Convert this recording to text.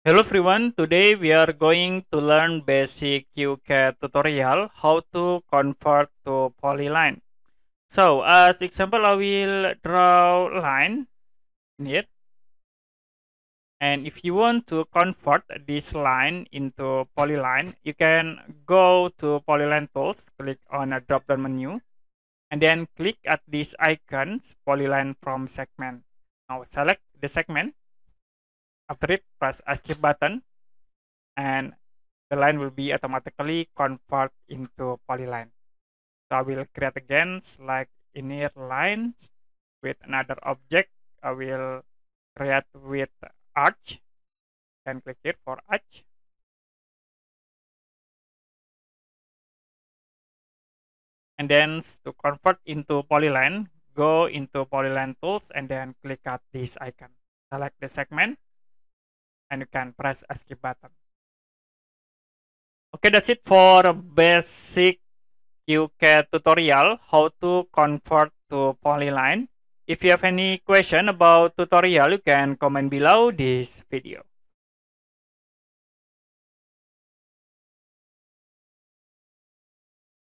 Hello everyone, today we are going to learn basic QCAD tutorial how to convert to polyline. So as example, I will draw line here. And if you want to convert this line into polyline, you can go to polyline tools, click on a drop down menu, and then click at this icons, polyline from segment. Now select the segment After it, press escape button and the line will be automatically convert into polyline. So I will create again select inner line with another object. I will create with arch and click here for arch. And then to convert into polyline, go into polyline tools and then click at this icon. Select the segment and you can press escape button. Okay, that's it for basic UK tutorial, how to convert to Polyline. If you have any question about tutorial, you can comment below this video.